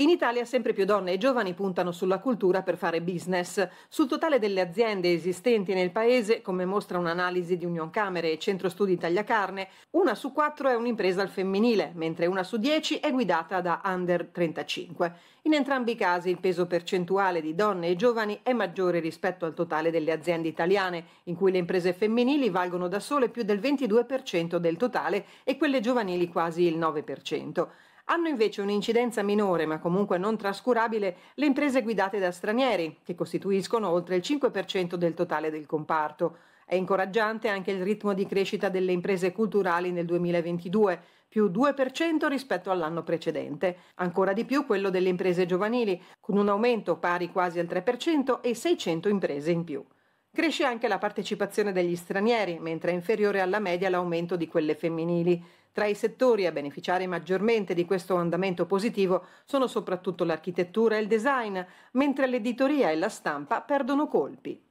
In Italia sempre più donne e giovani puntano sulla cultura per fare business. Sul totale delle aziende esistenti nel paese, come mostra un'analisi di Union Camere e Centro Studi Italia Carne, una su quattro è un'impresa al femminile, mentre una su dieci è guidata da under 35. In entrambi i casi il peso percentuale di donne e giovani è maggiore rispetto al totale delle aziende italiane, in cui le imprese femminili valgono da sole più del 22% del totale e quelle giovanili quasi il 9%. Hanno invece un'incidenza minore, ma comunque non trascurabile, le imprese guidate da stranieri, che costituiscono oltre il 5% del totale del comparto. È incoraggiante anche il ritmo di crescita delle imprese culturali nel 2022, più 2% rispetto all'anno precedente, ancora di più quello delle imprese giovanili, con un aumento pari quasi al 3% e 600 imprese in più. Cresce anche la partecipazione degli stranieri, mentre è inferiore alla media l'aumento di quelle femminili. Tra i settori a beneficiare maggiormente di questo andamento positivo sono soprattutto l'architettura e il design, mentre l'editoria e la stampa perdono colpi.